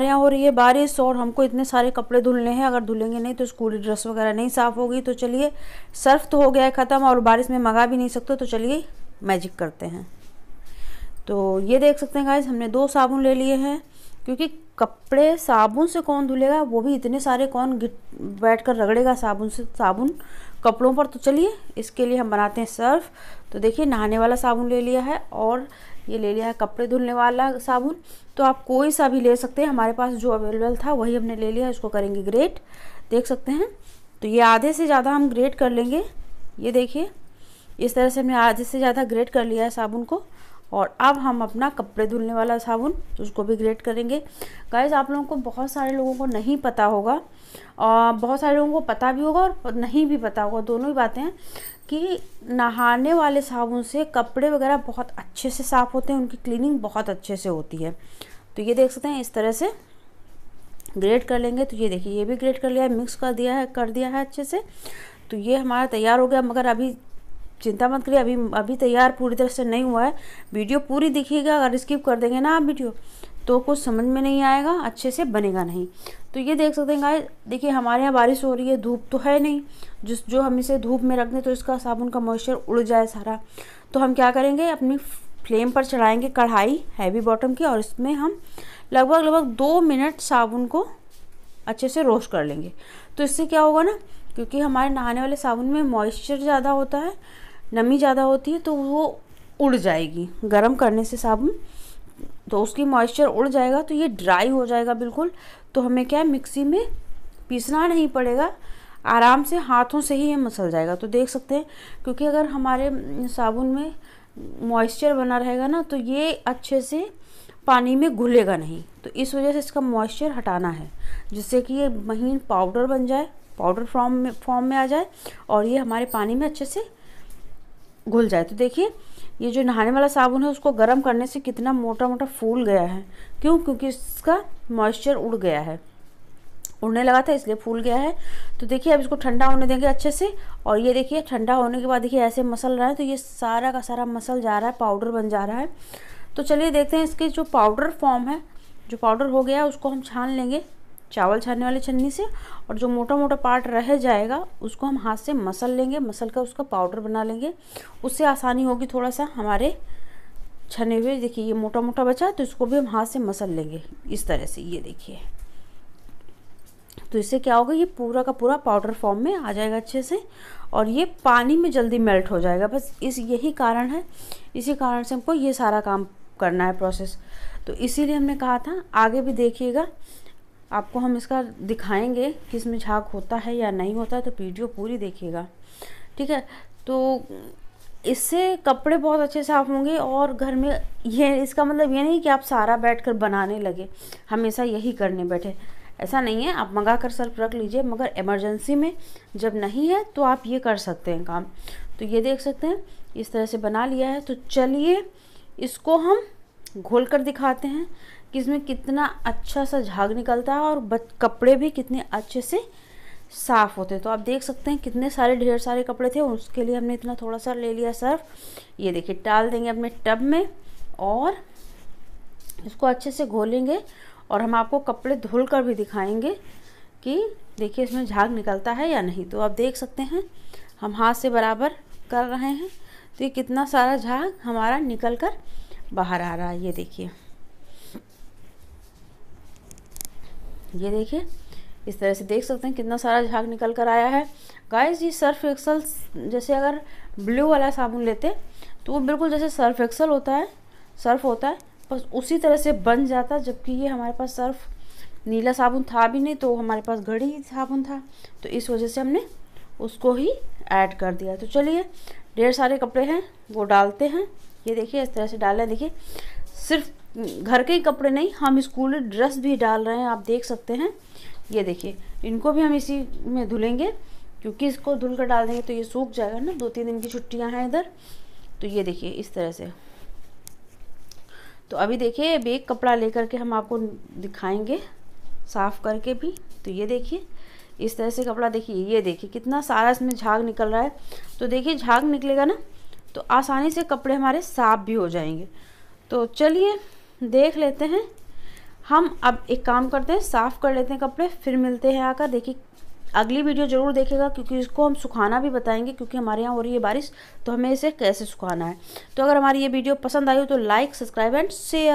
हमारे यहाँ हो रही है बारिश और हमको इतने सारे कपड़े धुलने हैं अगर धुलेंगे नहीं तो स्कूल ड्रेस वगैरह नहीं साफ़ होगी तो चलिए सर्फ तो हो गया है ख़त्म और बारिश में मंगा भी नहीं सकते तो चलिए मैजिक करते हैं तो ये देख सकते हैं गाइज हमने दो साबुन ले लिए हैं क्योंकि कपड़े साबुन से कौन धुलेगा वो भी इतने सारे कौन बैठ कर रगड़ेगा साबुन से साबुन कपड़ों पर तो चलिए इसके लिए हम बनाते हैं सर्फ तो देखिए नहाने वाला साबुन ले लिया है और ये ले लिया है कपड़े धुलने वाला साबुन तो आप कोई सा भी ले सकते हैं हमारे पास जो अवेलेबल था वही हमने ले लिया है इसको करेंगे ग्रेट देख सकते हैं तो ये आधे से ज़्यादा हम ग्रेट कर लेंगे ये देखिए इस तरह से हमने आधे से ज़्यादा ग्रेट कर लिया है साबुन को और अब हम अपना कपड़े धुलने वाला साबुन तो उसको भी ग्रेट करेंगे गाइज आप लोगों को बहुत सारे लोगों को नहीं पता होगा और बहुत सारे लोगों को पता भी होगा और नहीं भी पता होगा दोनों ही बातें हैं कि नहाने वाले साबुन से कपड़े वगैरह बहुत अच्छे से साफ़ होते हैं उनकी क्लीनिंग बहुत अच्छे से होती है तो ये देख सकते हैं इस तरह से ग्रेट कर लेंगे तो ये देखिए ये भी ग्रेट कर लिया है मिक्स कर दिया है कर दिया है अच्छे से तो ये हमारा तैयार हो गया मगर अभी चिंता मत करिए अभी अभी तैयार पूरी तरह से नहीं हुआ है वीडियो पूरी दिखेगा अगर स्किप कर देंगे ना आप वीडियो तो कुछ समझ में नहीं आएगा अच्छे से बनेगा नहीं तो ये देख सकते हैं गाय देखिए हमारे यहाँ बारिश हो रही है धूप तो है नहीं जिस जो हम इसे धूप में रख दें तो इसका साबुन का मॉइस्चर उड़ जाए सारा तो हम क्या करेंगे अपनी फ्लेम पर चढ़ाएंगे कढ़ाई हैवी बॉटम की और इसमें हम लगभग लगभग दो मिनट साबुन को अच्छे से रोस्ट कर लेंगे तो इससे क्या होगा ना क्योंकि हमारे नहाने वाले साबुन में मॉइस्चर ज़्यादा होता है नमी ज़्यादा होती है तो वो उड़ जाएगी गर्म करने से साबुन तो उसकी मॉइस्चर उड़ जाएगा तो ये ड्राई हो जाएगा बिल्कुल तो हमें क्या है मिक्सी में पीसना नहीं पड़ेगा आराम से हाथों से ही ये मसल जाएगा तो देख सकते हैं क्योंकि अगर हमारे हम्म, साबुन में मॉइस्चर बना रहेगा ना तो ये अच्छे से पानी में घुलेगा नहीं तो इस वजह से इसका मॉइस्चर हटाना है जिससे कि ये महीन पाउडर बन जाए पाउडर फॉर्म में फॉर्म में आ जाए और ये हमारे पानी में अच्छे से घुल जाए तो देखिए ये जो नहाने वाला साबुन है उसको गर्म करने से कितना मोटा मोटा फूल गया है क्यों क्योंकि इसका मॉइस्चर उड़ गया है उड़ने लगा था इसलिए फूल गया है तो देखिए अब इसको ठंडा होने देंगे अच्छे से और ये देखिए ठंडा होने के बाद देखिए ऐसे मसल रहा है तो ये सारा का सारा मसल जा रहा है पाउडर बन जा रहा है तो चलिए देखते हैं इसके जो पाउडर फॉर्म है जो पाउडर हो गया है उसको हम छान लेंगे चावल छानने वाले छन्नी से और जो मोटा मोटा पार्ट रह जाएगा उसको हम हाथ से मसल लेंगे मसल का उसका पाउडर बना लेंगे उससे आसानी होगी थोड़ा सा हमारे छने हुए देखिए ये मोटा मोटा बचा तो इसको भी हम हाथ से मसल लेंगे इस तरह से ये देखिए तो इससे क्या होगा ये पूरा का पूरा पाउडर फॉर्म में आ जाएगा अच्छे से और ये पानी में जल्दी मेल्ट हो जाएगा बस इस यही कारण है इसी कारण से हमको ये सारा काम करना है प्रोसेस तो इसीलिए हमने कहा था आगे भी देखिएगा आपको हम इसका दिखाएंगे कि इसमें झाग होता है या नहीं होता है तो वीडियो पूरी देखिएगा ठीक है तो इससे कपड़े बहुत अच्छे साफ होंगे और घर में ये इसका मतलब ये नहीं कि आप सारा बैठ कर बनाने लगे हमेशा यही करने बैठे ऐसा नहीं है आप मंगा कर सर्फ रख लीजिए मगर इमरजेंसी में जब नहीं है तो आप ये कर सकते हैं काम तो ये देख सकते हैं इस तरह से बना लिया है तो चलिए इसको हम घोल कर दिखाते हैं कि इसमें कितना अच्छा सा झाग निकलता है और कपड़े भी कितने अच्छे से साफ़ होते तो आप देख सकते हैं कितने सारे ढेर सारे कपड़े थे उसके लिए हमने इतना थोड़ा सा ले लिया सर्फ ये देखिए डाल देंगे अपने टब में और इसको अच्छे से घोलेंगे और हम आपको कपड़े धुल कर भी दिखाएंगे कि देखिए इसमें झाग निकलता है या नहीं तो आप देख सकते हैं हम हाथ से बराबर कर रहे हैं तो ये कितना सारा झाग हमारा निकल कर बाहर आ रहा है ये देखिए ये देखिए इस तरह से देख सकते हैं कितना सारा झाग निकल कर आया है गाइस ये सर्फ एक्सल जैसे अगर ब्लू वाला साबुन लेते तो वो बिल्कुल जैसे सर्फ एक्सल होता है सर्फ होता है बस उसी तरह से बन जाता जबकि ये हमारे पास सर्फ नीला साबुन था भी नहीं तो हमारे पास घड़ी साबुन था तो इस वजह से हमने उसको ही ऐड कर दिया तो चलिए ढेर सारे कपड़े हैं वो डालते हैं ये देखिए इस तरह से डालें देखिए सिर्फ घर के ही कपड़े नहीं हम स्कूल ड्रेस भी डाल रहे हैं आप देख सकते हैं ये देखिए इनको भी हम इसी में धुलेंगे क्योंकि इसको धुल कर डाल देंगे तो ये सूख जाएगा ना दो तीन दिन की छुट्टियां हैं इधर तो ये देखिए इस तरह से तो अभी देखिए अब एक कपड़ा लेकर के हम आपको दिखाएंगे साफ़ करके भी तो ये देखिए इस तरह से कपड़ा देखिए ये देखिए कितना सारा इसमें झाग निकल रहा है तो देखिए झाग निकलेगा ना तो आसानी से कपड़े हमारे साफ़ भी हो जाएंगे तो चलिए देख लेते हैं हम अब एक काम करते हैं साफ़ कर लेते हैं कपड़े फिर मिलते हैं आकर देखिए अगली वीडियो ज़रूर देखेगा क्योंकि इसको हम सुखाना भी बताएंगे क्योंकि हमारे यहाँ हो रही है बारिश तो हमें इसे कैसे सुखाना है तो अगर हमारी ये वीडियो पसंद आई हो तो लाइक सब्सक्राइब एंड शेयर